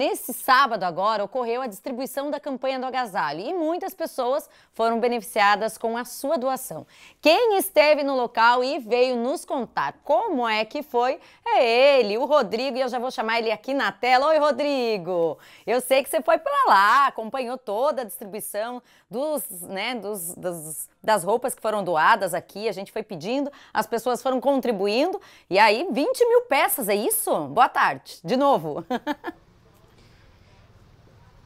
Nesse sábado agora ocorreu a distribuição da campanha do agasalho e muitas pessoas foram beneficiadas com a sua doação. Quem esteve no local e veio nos contar como é que foi é ele, o Rodrigo, e eu já vou chamar ele aqui na tela. Oi, Rodrigo. Eu sei que você foi para lá, acompanhou toda a distribuição dos, né, dos, dos, das roupas que foram doadas aqui. A gente foi pedindo, as pessoas foram contribuindo e aí 20 mil peças, é isso? Boa tarde, de novo.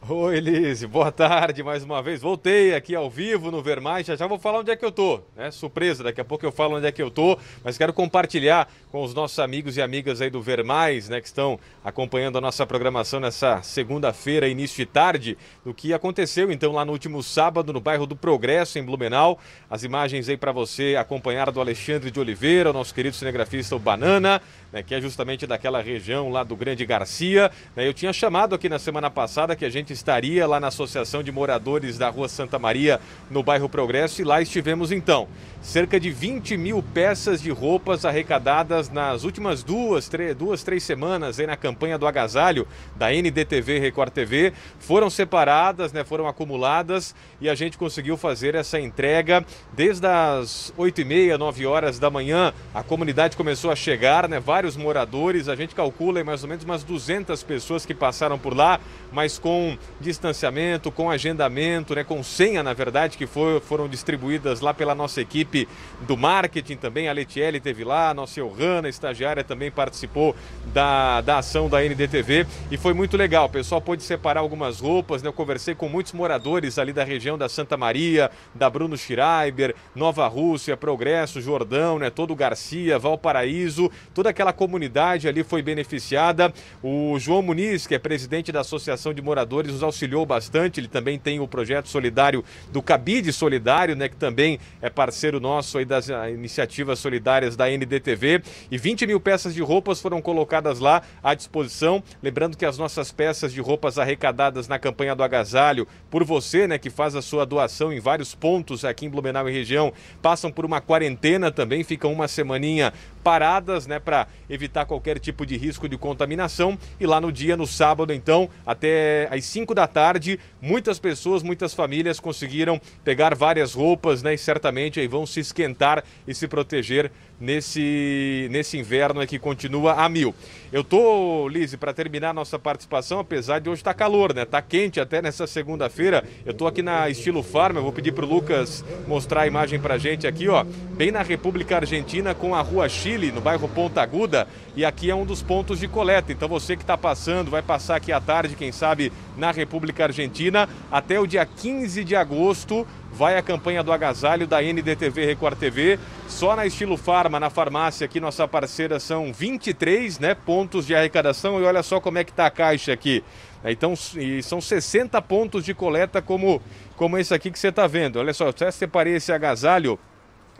Oi, Elise, boa tarde mais uma vez. Voltei aqui ao vivo no Vermais, já já vou falar onde é que eu tô, né? Surpresa, daqui a pouco eu falo onde é que eu tô, mas quero compartilhar com os nossos amigos e amigas aí do Vermais, né, que estão acompanhando a nossa programação nessa segunda-feira, início de tarde, do que aconteceu então lá no último sábado no bairro do Progresso, em Blumenau. As imagens aí para você acompanhar do Alexandre de Oliveira, o nosso querido cinegrafista o Banana, né, que é justamente daquela região lá do Grande Garcia, né. Eu tinha chamado aqui na semana passada que a gente estaria lá na Associação de Moradores da Rua Santa Maria, no bairro Progresso, e lá estivemos então. Cerca de 20 mil peças de roupas arrecadadas nas últimas duas, três, duas, três semanas aí na campanha do agasalho da NDTV Record TV foram separadas, né, foram acumuladas e a gente conseguiu fazer essa entrega desde as 8 e meia, 9 horas da manhã. A comunidade começou a chegar, né, vários moradores, a gente calcula em mais ou menos umas 200 pessoas que passaram por lá, mas com distanciamento, com agendamento, né, com senha, na verdade, que foi, foram distribuídas lá pela nossa equipe do marketing também. A Letiele teve lá, a nossa Elhana, estagiária, também participou da, da ação da NDTV e foi muito legal. O pessoal pôde separar algumas roupas, né? Eu conversei com muitos moradores ali da região da Santa Maria, da Bruno Schreiber, Nova Rússia, Progresso, Jordão, né? Todo Garcia, Valparaíso, toda aquela comunidade ali foi beneficiada. O João Muniz, que é presidente da Associação de Moradores nos auxiliou bastante. Ele também tem o projeto solidário do Cabide Solidário, né, que também é parceiro nosso aí das ah, iniciativas solidárias da NDTV. E 20 mil peças de roupas foram colocadas lá à disposição. Lembrando que as nossas peças de roupas arrecadadas na campanha do agasalho, por você, né, que faz a sua doação em vários pontos aqui em Blumenau e região, passam por uma quarentena também, ficam uma semaninha paradas, né, para evitar qualquer tipo de risco de contaminação. E lá no dia, no sábado, então, até às 5 da tarde, muitas pessoas, muitas famílias conseguiram pegar várias roupas, né, e certamente aí vão se esquentar e se proteger nesse, nesse inverno é que continua a mil. Eu tô, Lise, para terminar a nossa participação, apesar de hoje tá calor, né? Tá quente até nessa segunda-feira. Eu tô aqui na Estilo Farm, eu vou pedir pro Lucas mostrar a imagem pra gente aqui, ó. Bem na República Argentina com a Rua Chile, no bairro Ponta Aguda, e aqui é um dos pontos de coleta. Então você que está passando, vai passar aqui à tarde, quem sabe, na República Argentina, até o dia 15 de agosto vai a campanha do agasalho da NDTV Record TV. Só na Estilo Farma, na farmácia aqui, nossa parceira são 23 né, pontos de arrecadação. E olha só como é que está a caixa aqui. É, então, são 60 pontos de coleta como, como esse aqui que você está vendo. Olha só, até separei esse agasalho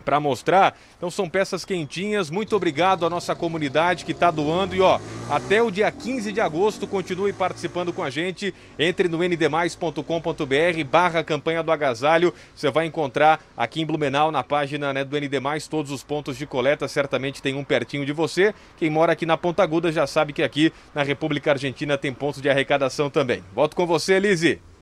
para mostrar. Então são peças quentinhas. Muito obrigado à nossa comunidade que está doando. E ó, até o dia 15 de agosto, continue participando com a gente. Entre no ndmais.com.br barra campanha do agasalho. Você vai encontrar aqui em Blumenau, na página né, do NDMais, todos os pontos de coleta. Certamente tem um pertinho de você. Quem mora aqui na Ponta Aguda já sabe que aqui na República Argentina tem pontos de arrecadação também. Volto com você, Elise.